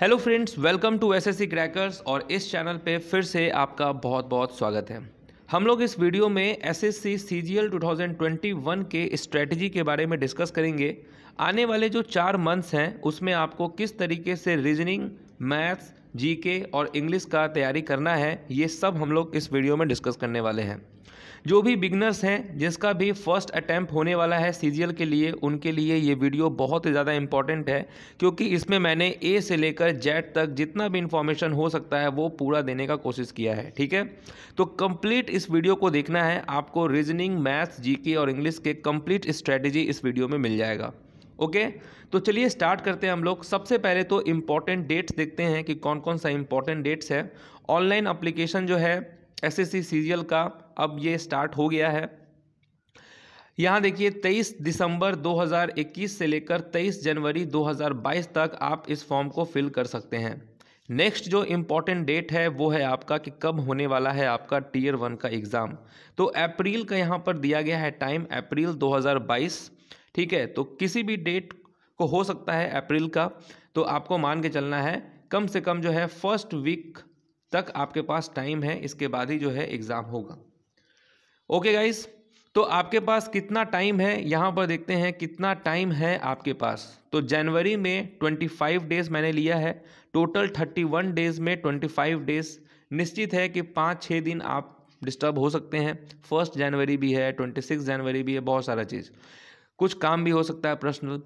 Hello friends welcome to SSC crackers और इस channel पे फिर से आपका बहुत बहुत स्वागत है हम लोग इस वीडियो में एसएससी सीजीएल 2021 के स्ट्रेटजी के बारे में डिस्कस करेंगे आने वाले जो चार मंथ्स हैं उसमें आपको किस तरीके से रीजनिंग मैथ्स जीके और इंग्लिश का तैयारी करना है ये सब हम लोग इस वीडियो में डिस्कस करने वाले हैं जो भी बिगनर्स हैं जिसका भी फर्स्ट अटैम्प्ट होने वाला है सी के लिए उनके लिए ये वीडियो बहुत ही ज़्यादा इंपॉर्टेंट है क्योंकि इसमें मैंने ए से लेकर जेड तक जितना भी इन्फॉर्मेशन हो सकता है वो पूरा देने का कोशिश किया है ठीक है तो कंप्लीट इस वीडियो को देखना है आपको रीजनिंग मैथ्स जीके और इंग्लिश के कम्प्लीट स्ट्रैटेजी इस वीडियो में मिल जाएगा ओके okay? तो चलिए स्टार्ट करते हैं हम लोग सबसे पहले तो इम्पॉर्टेंट डेट्स देखते हैं कि कौन कौन सा इम्पॉर्टेंट डेट्स है ऑनलाइन अप्लीकेशन जो है एस एस का अब ये स्टार्ट हो गया है यहाँ देखिए 23 दिसंबर 2021 से लेकर 23 जनवरी 2022 तक आप इस फॉर्म को फिल कर सकते हैं नेक्स्ट जो इम्पॉर्टेंट डेट है वो है आपका कि कब होने वाला है आपका टीयर वन का एग्ज़ाम तो अप्रैल का यहाँ पर दिया गया है टाइम अप्रैल 2022 ठीक है तो किसी भी डेट को हो सकता है अप्रैल का तो आपको मान के चलना है कम से कम जो है फर्स्ट वीक तक आपके पास टाइम है इसके बाद ही जो है एग्ज़ाम होगा ओके गाइस तो आपके पास कितना टाइम है यहाँ पर देखते हैं कितना टाइम है आपके पास तो जनवरी में 25 डेज़ मैंने लिया है टोटल 31 डेज़ में 25 डेज़ निश्चित है कि पाँच छः दिन आप डिस्टर्ब हो सकते हैं फर्स्ट जनवरी भी है सिक्स जनवरी भी है बहुत सारा चीज़ कुछ काम भी हो सकता है पर्सनल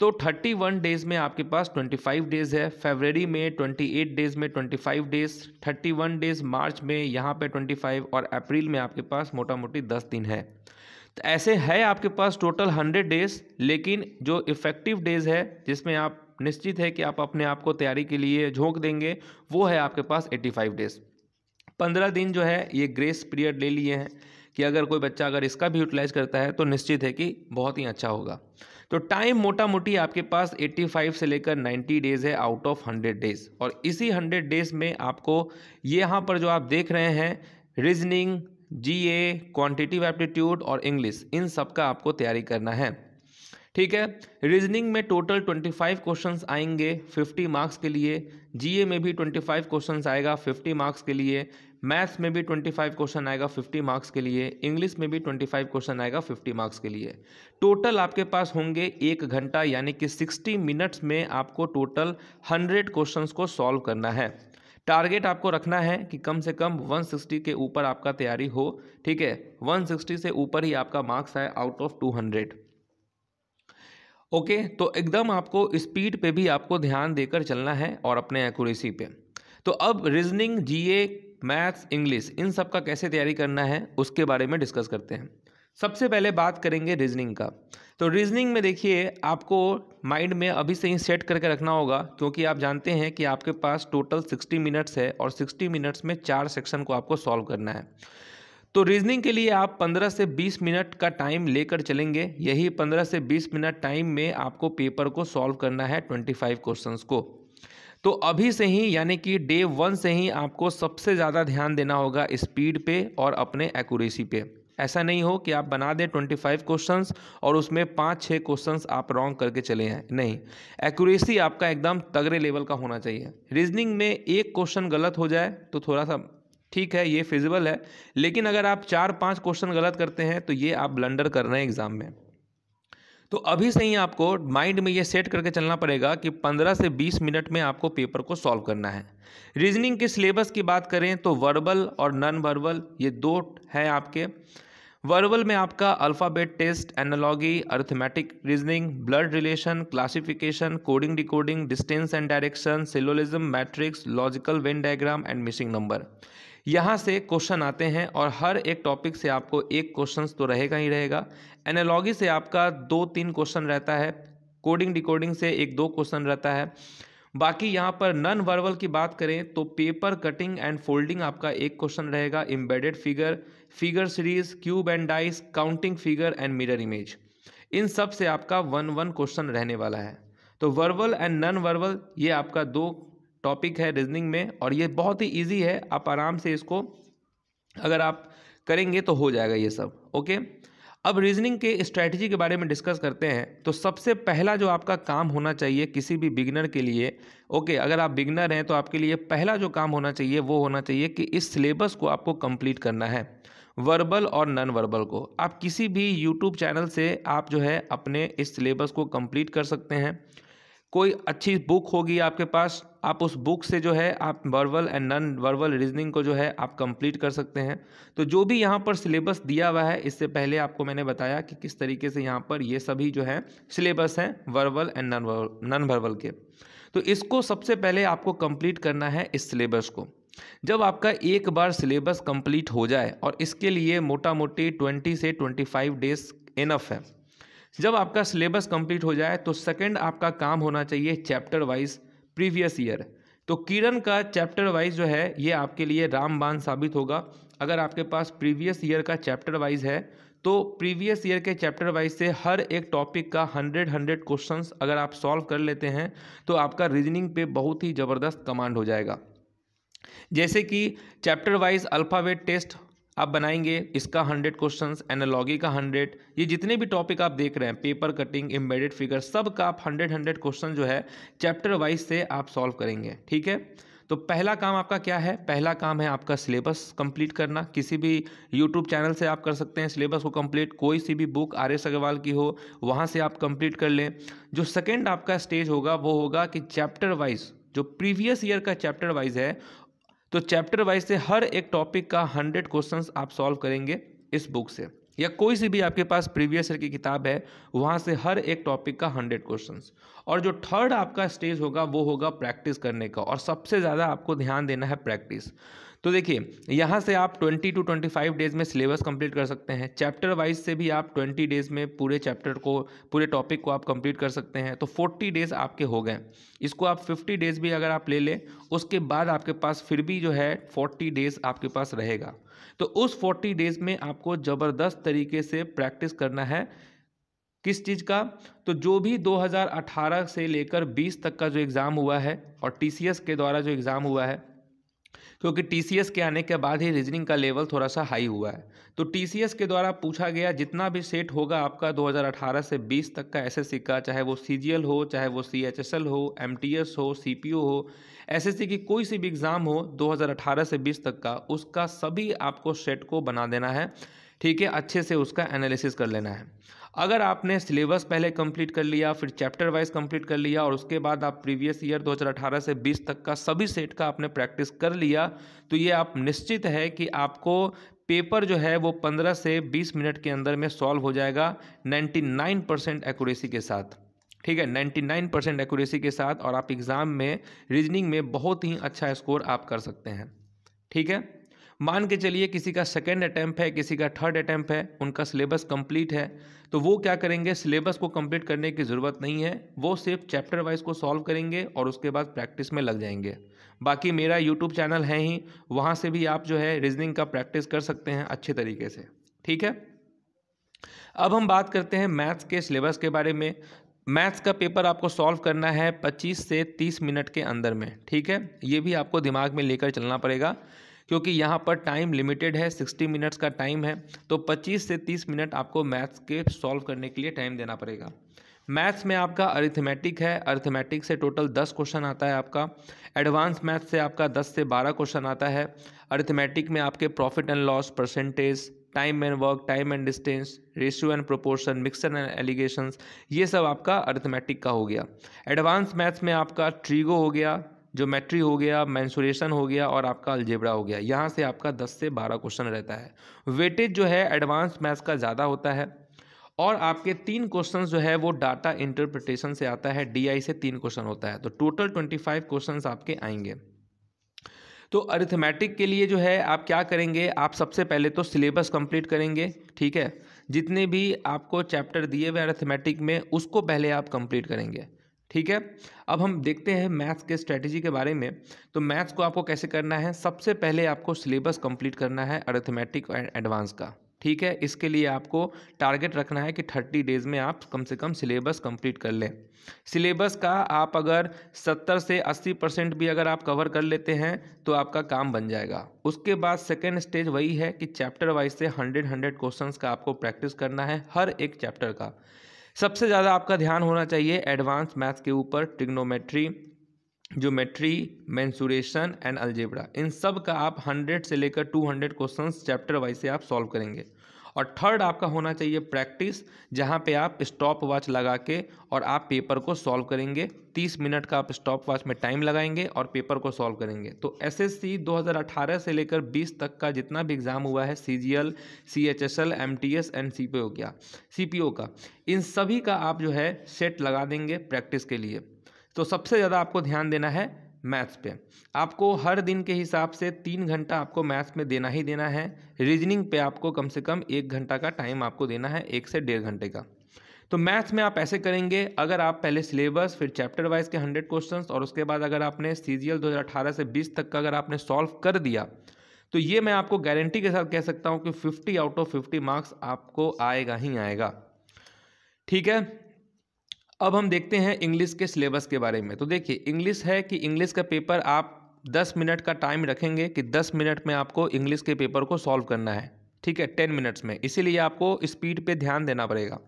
तो थर्टी वन डेज़ में आपके पास ट्वेंटी फाइव डेज़ है फेबररी में ट्वेंटी एट डेज़ में twenty five days thirty one days March में यहाँ पे ट्वेंटी फाइव और अप्रैल में आपके पास मोटा मोटी दस दिन है तो ऐसे है आपके पास टोटल हंड्रेड डेज़ लेकिन जो इफ़ेक्टिव डेज़ है जिसमें आप निश्चित है कि आप अपने आप को तैयारी के लिए झोंक देंगे वो है आपके पास एट्टी फाइव डेज़ पंद्रह दिन जो है ये ग्रेस पीरियड ले लिए हैं कि अगर कोई बच्चा अगर इसका भी यूटिलाइज करता है तो निश्चित है कि बहुत ही अच्छा होगा तो टाइम मोटा मोटी आपके पास 85 से लेकर 90 डेज़ है आउट ऑफ 100 डेज़ और इसी 100 डेज़ में आपको ये यहाँ पर जो आप देख रहे हैं reasoning G A quantitative aptitude और इंग्लिश इन सब का आपको तैयारी करना है ठीक है रीजनिंग में टोटल 25 क्वेश्चंस आएंगे 50 मार्क्स के लिए जीए में भी 25 क्वेश्चंस आएगा 50 मार्क्स के लिए मैथ्स में भी ट्वेंटी फाइव क्वेश्चन आएगा फिफ्टी मार्क्स के लिए इंग्लिश में भी ट्वेंटी फाइव क्वेश्चन आएगा फिफ्टी मार्क्स के लिए टोटल आपके पास होंगे एक घंटा यानी कि सिक्सटी मिनट्स में आपको टोटल हंड्रेड क्वेश्चन को सॉल्व करना है टारगेट आपको रखना है कि कम से कम 160 के ऊपर आपका तैयारी हो ठीक है 160 से ऊपर ही आपका मार्क्स आए आउट ऑफ 200 ओके तो एकदम आपको स्पीड पे भी आपको ध्यान देकर चलना है और अपने एक्यूरेसी पे तो अब रीजनिंग जीए मैथ्स इंग्लिश इन सब का कैसे तैयारी करना है उसके बारे में डिस्कस करते हैं सबसे पहले बात करेंगे रीजनिंग का तो रीजनिंग में देखिए आपको माइंड में अभी से ही सेट करके रखना होगा क्योंकि आप जानते हैं कि आपके पास टोटल सिक्सटी मिनट्स है और सिक्सटी मिनट्स में चार सेक्शन को आपको सॉल्व करना है तो रीजनिंग के लिए आप 15 से 20 मिनट का टाइम लेकर चलेंगे यही 15 से 20 मिनट टाइम में आपको पेपर को सॉल्व करना है 25 क्वेश्चंस को तो अभी से ही यानी कि डे वन से ही आपको सबसे ज़्यादा ध्यान देना होगा स्पीड पे और अपने एक्यूरेसी पे ऐसा नहीं हो कि आप बना दें ट्वेंटी फाइव क्वेश्चन और उसमें पाँच छः क्वेश्चन आप रॉन्ग करके चले हैं नहीं एक्यूरेसी आपका एकदम तगड़े लेवल का होना चाहिए रीजनिंग में एक क्वेश्चन गलत हो जाए तो थोड़ा सा ठीक है ये फिजिबल है लेकिन अगर आप चार पाँच क्वेश्चन गलत करते हैं तो ये आप ब्लंडर कर रहे हैं एग्ज़ाम में तो अभी से ही आपको माइंड में ये सेट करके चलना पड़ेगा कि 15 से 20 मिनट में आपको पेपर को सॉल्व करना है रीजनिंग के सिलेबस की बात करें तो वर्बल और नॉन वर्बल ये दो हैं आपके वर्बल में आपका alphabet test analogy arithmetic reasoning blood relation classification coding decoding distance and direction syllogism matrix logical venn diagram and missing number यहाँ से क्वेश्चन आते हैं और हर एक टॉपिक से आपको एक क्वेश्चन तो रहेगा ही रहेगा एनालॉगी से आपका दो तीन क्वेश्चन रहता है कोडिंग डिकोडिंग से एक दो क्वेश्चन रहता है बाकी यहाँ पर नन वर्बल की बात करें तो पेपर कटिंग एंड फोल्डिंग आपका एक क्वेश्चन रहेगा embedded figure figure series cube and dice counting figure and mirror image इन सब से आपका वन वन क्वेश्चन रहने वाला है तो वर्बल एंड नन वर्बल ये आपका दो टॉपिक है रीजनिंग में और ये बहुत ही ईजी है आप आराम से इसको अगर आप करेंगे तो हो जाएगा ये सब ओके अब रीजनिंग के स्ट्रैटेजी के बारे में डिस्कस करते हैं तो सबसे पहला जो आपका काम होना चाहिए किसी भी बिगनर के लिए ओके अगर आप बिगनर हैं तो आपके लिए पहला जो काम होना चाहिए वो होना चाहिए कि इस सिलेबस को आपको कंप्लीट करना है वर्बल और नॉन वर्बल को आप किसी भी यूट्यूब चैनल से आप जो है अपने इस सिलेबस को कम्प्लीट कर सकते हैं कोई अच्छी बुक होगी आपके पास आप उस बुक से जो है आप verbal and non verbal reasoning को जो है आप कंप्लीट कर सकते हैं तो जो भी यहाँ पर सिलेबस दिया हुआ है इससे पहले आपको मैंने बताया कि किस तरीके से यहाँ पर ये सभी जो है सिलेबस हैं verbal and non non verbal के तो इसको सबसे पहले आपको कंप्लीट करना है इस सिलेबस को जब आपका एक बार सिलेबस कंप्लीट हो जाए और इसके लिए मोटा मोटी ट्वेंटी से ट्वेंटी फाइव डेज इनफ है जब आपका सिलेबस कंप्लीट हो जाए तो सेकंड आपका काम होना चाहिए चैप्टर वाइज प्रीवियस ईयर तो किरण का चैप्टर वाइज जो है ये आपके लिए रामबान साबित होगा अगर आपके पास प्रीवियस ईयर का चैप्टर वाइज है तो प्रीवियस ईयर के चैप्टर वाइज से हर एक टॉपिक का हंड्रेड हंड्रेड क्वेश्चन अगर आप सॉल्व कर लेते हैं तो आपका रीजनिंग पे बहुत ही ज़बरदस्त कमांड हो जाएगा जैसे कि चैप्टर वाइज अल्फ़ावेट टेस्ट आप बनाएंगे इसका हंड्रेड क्वेश्चन एनालॉगी का हंड्रेड ये जितने भी टॉपिक आप देख रहे हैं पेपर कटिंग एम्बेडेड फिगर सब का आप हंड्रेड हंड्रेड क्वेश्चन जो है चैप्टर वाइज से आप सॉल्व करेंगे ठीक है तो पहला काम आपका क्या है पहला काम है आपका सिलेबस कंप्लीट करना किसी भी यूट्यूब चैनल से आप कर सकते हैं सिलेबस को कंप्लीट कोई सी भी बुक आर एस अग्रवाल की हो वहाँ से आप कंप्लीट कर लें जो सेकेंड आपका स्टेज होगा वो होगा कि चैप्टर वाइज जो प्रीवियस ईयर का चैप्टर वाइज है तो चैप्टर वाइज से हर एक टॉपिक का हंड्रेड क्वेश्चन आप सॉल्व करेंगे इस बुक से या कोई सी भी आपके पास प्रीवियस ईयर की किताब है वहाँ से हर एक टॉपिक का हंड्रेड क्वेश्चंस और जो थर्ड आपका स्टेज होगा वो होगा प्रैक्टिस करने का और सबसे ज़्यादा आपको ध्यान देना है प्रैक्टिस तो देखिए यहाँ से आप 20 टू 25 डेज में सिलेबस कंप्लीट कर सकते हैं चैप्टर वाइज से भी आप 20 डेज में पूरे चैप्टर को पूरे टॉपिक को आप कंप्लीट कर सकते हैं तो 40 डेज आपके हो गए इसको आप 50 डेज भी अगर आप ले लें उसके बाद आपके पास फिर भी जो है 40 डेज आपके पास रहेगा तो उस 40 डेज में आपको ज़बरदस्त तरीके से प्रैक्टिस करना है किस चीज़ का तो जो भी 2018 से लेकर 20 तक का जो एग्ज़ाम हुआ है और टीसीएस के द्वारा जो एग्ज़ाम हुआ है क्योंकि टी के आने के बाद ही रीजनिंग का लेवल थोड़ा सा हाई हुआ है तो टी के द्वारा पूछा गया जितना भी सेट होगा आपका 2018 से 20 तक का एस का चाहे वो सी हो चाहे वो सी हो एम हो सी हो एस की कोई सी भी एग्ज़ाम हो 2018 से 20 तक का उसका सभी आपको सेट को बना देना है ठीक है अच्छे से उसका एनालिसिस कर लेना है अगर आपने सिलेबस पहले कंप्लीट कर लिया फिर चैप्टर वाइज कंप्लीट कर लिया और उसके बाद आप प्रीवियस ईयर 2018 से 20 तक का सभी सेट का आपने प्रैक्टिस कर लिया तो ये आप निश्चित है कि आपको पेपर जो है वो 15 से 20 मिनट के अंदर में सॉल्व हो जाएगा 99 परसेंट एकूरेसी के साथ ठीक है 99 परसेंट एकूरेसी के साथ और आप एग्ज़ाम में रीजनिंग में बहुत ही अच्छा स्कोर आप कर सकते हैं ठीक है मान के चलिए किसी का सेकेंड अटैम्प है किसी का थर्ड अटैम्प है उनका सिलेबस कंप्लीट है तो वो क्या करेंगे सिलेबस को कंप्लीट करने की ज़रूरत नहीं है वो सिर्फ चैप्टर वाइज को सॉल्व करेंगे और उसके बाद प्रैक्टिस में लग जाएंगे बाकी मेरा यूट्यूब चैनल है ही वहाँ से भी आप जो है रीजनिंग का प्रैक्टिस कर सकते हैं अच्छे तरीके से ठीक है अब हम बात करते हैं मैथ्स के सिलेबस के बारे में मैथ्स का पेपर आपको सॉल्व करना है 25 से 30 मिनट के अंदर में ठीक है ये भी आपको दिमाग में लेकर चलना पड़ेगा क्योंकि यहाँ पर टाइम लिमिटेड है सिक्सटी मिनट्स का टाइम है तो पच्चीस से तीस मिनट आपको मैथ्स के सॉल्व करने के लिए टाइम देना पड़ेगा मैथ्स में आपका अरिथमेटिक है अरिथमेटिक से टोटल दस क्वेश्चन आता है आपका एडवांस मैथ से आपका दस से बारह क्वेश्चन आता है अरिथमेटिक में आपके profit and loss percentage time and work time and distance ratio and proportion mixture and alligations ये सब आपका अरिथमेटिक का हो गया एडवांस मैथ्स में आपका ट्रीगो हो गया ज्योमेट्री हो गया मैंसुरेशन हो गया और आपका अल्जेबरा हो गया यहाँ से आपका दस से बारह क्वेश्चन रहता है वेटेज जो है एडवांस मैथ्स का ज़्यादा होता है और आपके तीन क्वेश्चन जो है वो डाटा इंटरप्रिटेशन से आता है डी से तीन क्वेश्चन होता है तो टोटल ट्वेंटी फाइव क्वेश्चन आपके आएंगे तो अरिथमेटिक के लिए जो है आप क्या करेंगे आप सबसे पहले तो सिलेबस कंप्लीट करेंगे ठीक है जितने भी आपको चैप्टर दिए हुए अरिथमेटिक में उसको पहले आप कंप्लीट करेंगे ठीक है अब हम देखते हैं मैथ्स के स्ट्रेटजी के बारे में तो मैथ्स को आपको कैसे करना है सबसे पहले आपको सिलेबस कंप्लीट करना है अरेथमेटिक एंड एडवांस का ठीक है इसके लिए आपको टारगेट रखना है कि थर्टी डेज में आप कम से कम सिलेबस कंप्लीट कर लें सिलेबस का आप अगर सत्तर से अस्सी परसेंट भी अगर आप कवर कर लेते हैं तो आपका काम बन जाएगा उसके बाद सेकेंड स्टेज वही है कि चैप्टर वाइज से हंड्रेड हंड्रेड क्वेश्चन का आपको प्रैक्टिस करना है हर एक चैप्टर का सबसे ज़्यादा आपका ध्यान होना चाहिए एडवांस मैथ के ऊपर trigonometry geometry mensuration and algebra इन सब का आप 100 से लेकर 200 क्वेश्चंस चैप्टर वाइज से आप सॉल्व करेंगे और थर्ड आपका होना चाहिए प्रैक्टिस जहाँ पे आप स्टॉप वॉच लगा के और आप पेपर को सॉल्व करेंगे तीस मिनट का आप स्टॉप वॉच में टाइम लगाएंगे और पेपर को सॉल्व करेंगे तो एसएससी 2018 से लेकर 20 तक का जितना भी एग्ज़ाम हुआ है C G L C H S L M T S and C P O क्या सी पी ओ का इन सभी का आप जो है सेट लगा देंगे प्रैक्टिस के लिए तो सबसे ज़्यादा आपको ध्यान देना है मैथ्स पे आपको हर दिन के हिसाब से तीन घंटा आपको मैथ्स में देना ही देना है रीजनिंग पे आपको कम से कम एक घंटा का टाइम आपको देना है एक से डेढ़ घंटे का तो मैथ्स में आप ऐसे करेंगे अगर आप पहले सिलेबस फिर चैप्टर वाइज के हंड्रेड क्वेश्चन और उसके बाद अगर आपने सी जी दो हज़ार अठारह से बीस तक का अगर आपने सॉल्व कर दिया तो ये मैं आपको गारंटी के साथ कह सकता हूँ कि fifty out of fifty marks आपको आएगा ही आएगा ठीक है अब हम देखते हैं इंग्लिश के सिलेबस के बारे में तो देखिए इंग्लिश है कि इंग्लिश का पेपर आप दस मिनट का टाइम रखेंगे कि दस मिनट में आपको इंग्लिश के पेपर को सॉल्व करना है ठीक है टेन मिनट्स में इसीलिए आपको स्पीड पे ध्यान देना पड़ेगा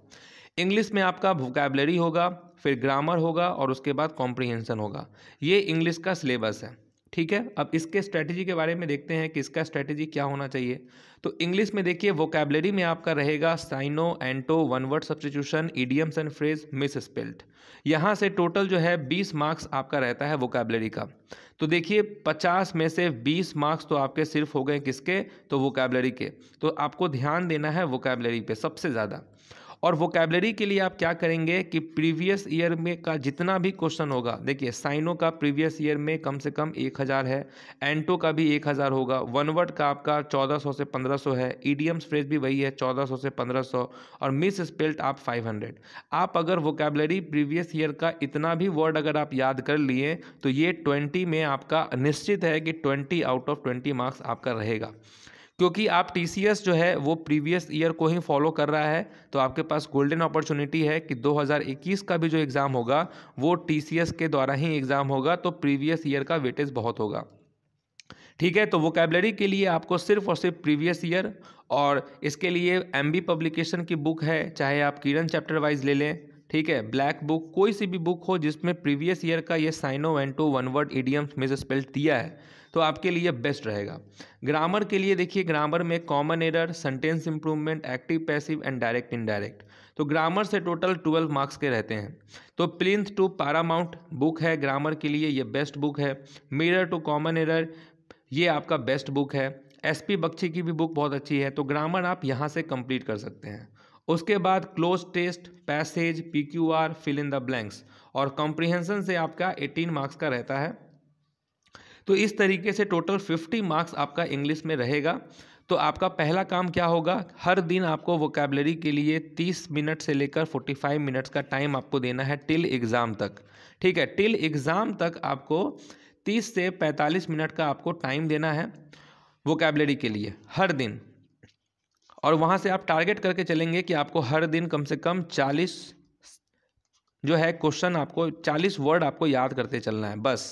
इंग्लिश में आपका वोकेबलरी होगा फिर ग्रामर होगा और उसके बाद कॉम्प्रीहेंसन होगा ये इंग्लिश का सिलेबस है ठीक है अब इसके स्ट्रैटेजी के बारे में देखते हैं कि इसका स्ट्रैटेजी क्या होना चाहिए तो इंग्लिश में देखिए वोकेबलरी में आपका रहेगा syno anto one word substitution idioms and phrase misspelt यहाँ से टोटल जो है बीस मार्क्स आपका रहता है वोकेबलरी का तो देखिए पचास में से बीस मार्क्स तो आपके सिर्फ हो गए किसके तो वोकेबलरी के तो आपको ध्यान देना है वोकेबलरी पर सबसे ज़्यादा और वोकेबलरी के लिए आप क्या करेंगे कि प्रीवियस ईयर में का जितना भी क्वेश्चन होगा देखिए साइनो का प्रीवियस ईयर में कम से कम एक हज़ार है एंटो का भी एक हज़ार होगा वनवर्ड का आपका चौदह सौ से पंद्रह सौ है ईडीएम्स फ्रेज भी वही है चौदह सौ से पंद्रह सौ और मिस स्पेल्ट आप फाइव हंड्रेड आप अगर वोकेबलरी प्रीवियस ईयर का इतना भी वर्ड अगर आप याद कर लिए तो ये ट्वेंटी में आपका निश्चित है कि twenty out of twenty marks आपका रहेगा क्योंकि आप टी जो है वो प्रीवियस ईयर को ही फॉलो कर रहा है तो आपके पास गोल्डन अपॉर्चुनिटी है कि 2021 का भी जो एग्ज़ाम होगा वो टी के द्वारा ही एग्ज़ाम होगा तो प्रीवियस ईयर का वेटेज बहुत होगा ठीक है तो वोकेबलरी के लिए आपको सिर्फ और सिर्फ प्रीवियस ईयर और इसके लिए एम पब्लिकेशन की बुक है चाहे आप किरण चैप्टर वाइज ले लें ठीक है ब्लैक बुक कोई सी भी बुक हो जिसमें प्रीवियस ईयर का ये syno one one word idioms misspell दिया है तो आपके लिए बेस्ट रहेगा ग्रामर के लिए देखिए ग्रामर में common error sentence improvement active passive and direct indirect तो ग्रामर से टोटल ट्वेल्व मार्क्स के रहते हैं तो प्लिंथ टू पारामाउंट बुक है ग्रामर के लिए ये बेस्ट बुक है मिरर टू कॉमन एरर ये आपका बेस्ट बुक है एस पी बख्शी की भी बुक बहुत अच्छी है तो ग्रामर आप यहाँ से कंप्लीट कर सकते हैं उसके बाद cloze test passage P Q R fill in the blanks और कॉम्प्रिहेंसन से आपका एटीन मार्क्स का रहता है तो इस तरीके से टोटल फिफ्टी मार्क्स आपका इंग्लिश में रहेगा तो आपका पहला काम क्या होगा हर दिन आपको वोकेबलरी के लिए 30 मिनट से लेकर 45 मिनट्स का टाइम आपको देना है टिल एग्ज़ाम तक ठीक है टिल एग्ज़ाम तक आपको 30 से 45 मिनट का आपको टाइम देना है वोकेबलरी के लिए हर दिन और वहाँ से आप टारगेट करके चलेंगे कि आपको हर दिन कम से कम चालीस जो है क्वेश्चन आपको 40 वर्ड आपको याद करते चलना है बस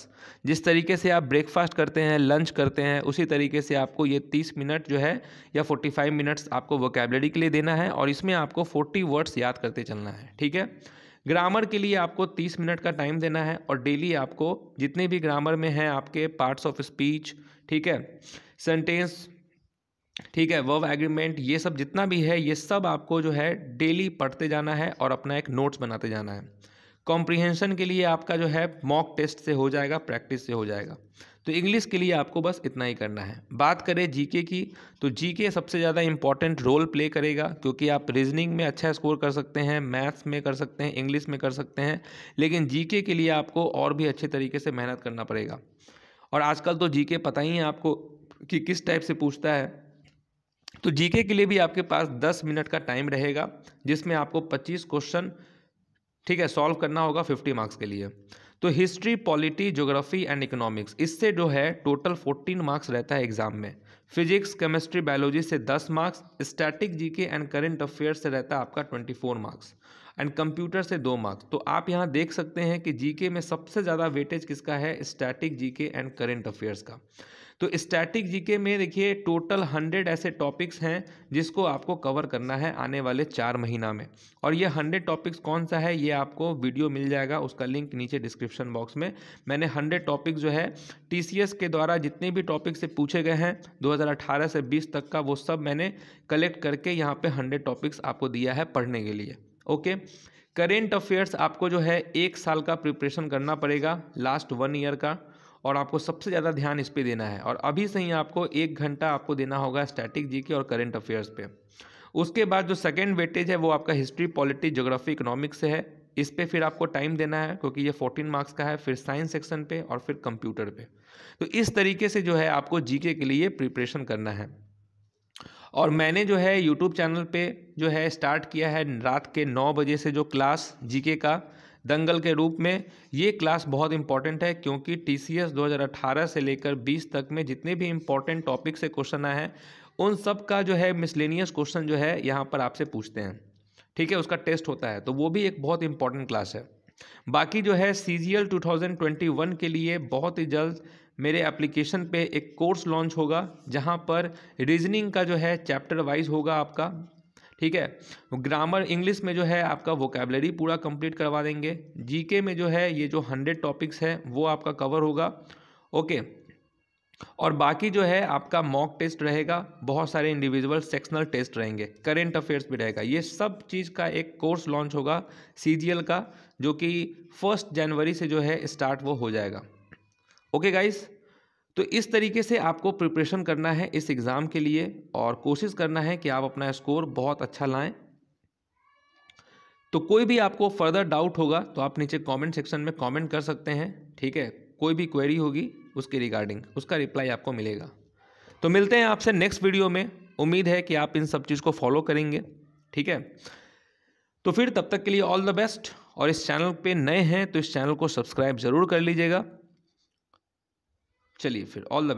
जिस तरीके से आप ब्रेकफास्ट करते हैं लंच करते हैं उसी तरीके से आपको ये 30 मिनट जो है या 45 मिनट्स आपको वोकेबलरी के लिए देना है और इसमें आपको 40 वर्ड्स याद करते चलना है ठीक है ग्रामर के लिए आपको 30 मिनट का टाइम देना है और डेली आपको जितने भी ग्रामर में हैं आपके पार्ट्स ऑफ स्पीच ठीक है सेंटेंस ठीक है वर्व एग्रीमेंट ये सब जितना भी है ये सब आपको जो है डेली पढ़ते जाना है और अपना एक नोट्स बनाते जाना है कॉम्प्रीहेंशन के लिए आपका जो है मॉक टेस्ट से हो जाएगा प्रैक्टिस से हो जाएगा तो इंग्लिश के लिए आपको बस इतना ही करना है बात करें जीके की तो जीके सबसे ज़्यादा इंपॉर्टेंट रोल प्ले करेगा क्योंकि आप रीजनिंग में अच्छा स्कोर कर सकते हैं मैथ्स में कर सकते हैं इंग्लिश में कर सकते हैं लेकिन जीके के लिए आपको और भी अच्छे तरीके से मेहनत करना पड़ेगा और आजकल तो जीके पता ही है आपको कि किस टाइप से पूछता है तो जीके के लिए भी आपके पास दस मिनट का टाइम रहेगा जिसमें आपको पच्चीस क्वेश्चन ठीक है सॉल्व करना होगा फिफ्टी मार्क्स के लिए तो history polity geography and economics इससे जो है टोटल फोर्टीन मार्क्स रहता है एग्जाम में फिजिक्स केमिस्ट्री बायोलॉजी से दस marks static GK and current affairs से रहता है आपका twenty four marks and computer से दो मार्क्स तो आप यहाँ देख सकते हैं कि जीके में सबसे ज़्यादा वेटेज किसका है static GK and current affairs का तो स्टैटिक जीके में देखिए टोटल हंड्रेड ऐसे टॉपिक्स हैं जिसको आपको कवर करना है आने वाले चार महीना में और ये हंड्रेड टॉपिक्स कौन सा है ये आपको वीडियो मिल जाएगा उसका लिंक नीचे डिस्क्रिप्शन बॉक्स में मैंने हंड्रेड टॉपिक जो है टी के द्वारा जितने भी टॉपिक से पूछे गए हैं दो से बीस तक का वो सब मैंने कलेक्ट करके यहाँ पर हंड्रेड टॉपिक्स आपको दिया है पढ़ने के लिए ओके करेंट अफेयर्स आपको जो है एक साल का प्रिपरेशन करना पड़ेगा लास्ट वन ईयर का और आपको सबसे ज़्यादा ध्यान इस पर देना है और अभी से ही आपको एक घंटा आपको देना होगा स्टैटिक जी के और करेंट अफेयर्स पे उसके बाद जो सेकेंड वेटेज है वो आपका हिस्ट्री पॉलिटिक्स जोग्राफी इकोनॉमिक्स से है इस पर फिर आपको टाइम देना है क्योंकि ये 14 मार्क्स का है फिर साइंस सेक्शन पे और फिर कंप्यूटर पे तो इस तरीके से जो है आपको जीके के लिए प्रिपरेशन करना है और मैंने जो है यूट्यूब चैनल पे जो है स्टार्ट किया है रात के नौ बजे से जो क्लास जीके का दंगल के रूप में ये क्लास बहुत इंपॉर्टेंट है क्योंकि टी सी एस दो हज़ार अठारह से लेकर बीस तक में जितने भी इंपॉर्टेंट टॉपिक से क्वेश्चन आए हैं उन सब का जो है मिसलेनियस क्वेश्चन जो है यहाँ पर आपसे पूछते हैं ठीक है उसका टेस्ट होता है तो वो भी एक बहुत इंपॉर्टेंट क्लास है बाकी जो है C G L two thousand twenty one के लिए बहुत ही जल्द मेरे एप्लीकेशन पे एक कोर्स लॉन्च होगा जहाँ पर रीजनिंग का जो है चैप्टर वाइज होगा आपका ठीक है ग्रामर इंग्लिश में जो है आपका वोकेबलरी पूरा कंप्लीट करवा देंगे जीके में जो है ये जो हंड्रेड टॉपिक्स है वो आपका कवर होगा ओके और बाकी जो है आपका मॉक टेस्ट रहेगा बहुत सारे इंडिविजुअल सेक्शनल टेस्ट रहेंगे करेंट अफेयर्स भी रहेगा ये सब चीज़ का एक कोर्स लॉन्च होगा सी का जो कि फर्स्ट जनवरी से जो है स्टार्ट वो हो जाएगा ओके गाइस तो इस तरीके से आपको प्रिपरेशन करना है इस एग्ज़ाम के लिए और कोशिश करना है कि आप अपना स्कोर बहुत अच्छा लाएं तो कोई भी आपको फर्दर डाउट होगा तो आप नीचे कमेंट सेक्शन में कमेंट कर सकते हैं ठीक है कोई भी क्वेरी होगी उसके रिगार्डिंग उसका रिप्लाई आपको मिलेगा तो मिलते हैं आपसे नेक्स्ट वीडियो में उम्मीद है कि आप इन सब चीज़ को फॉलो करेंगे ठीक है तो फिर तब तक के लिए ऑल द बेस्ट और इस चैनल पे नए हैं तो इस चैनल को सब्सक्राइब ज़रूर कर लीजिएगा चलिए फिर ऑल द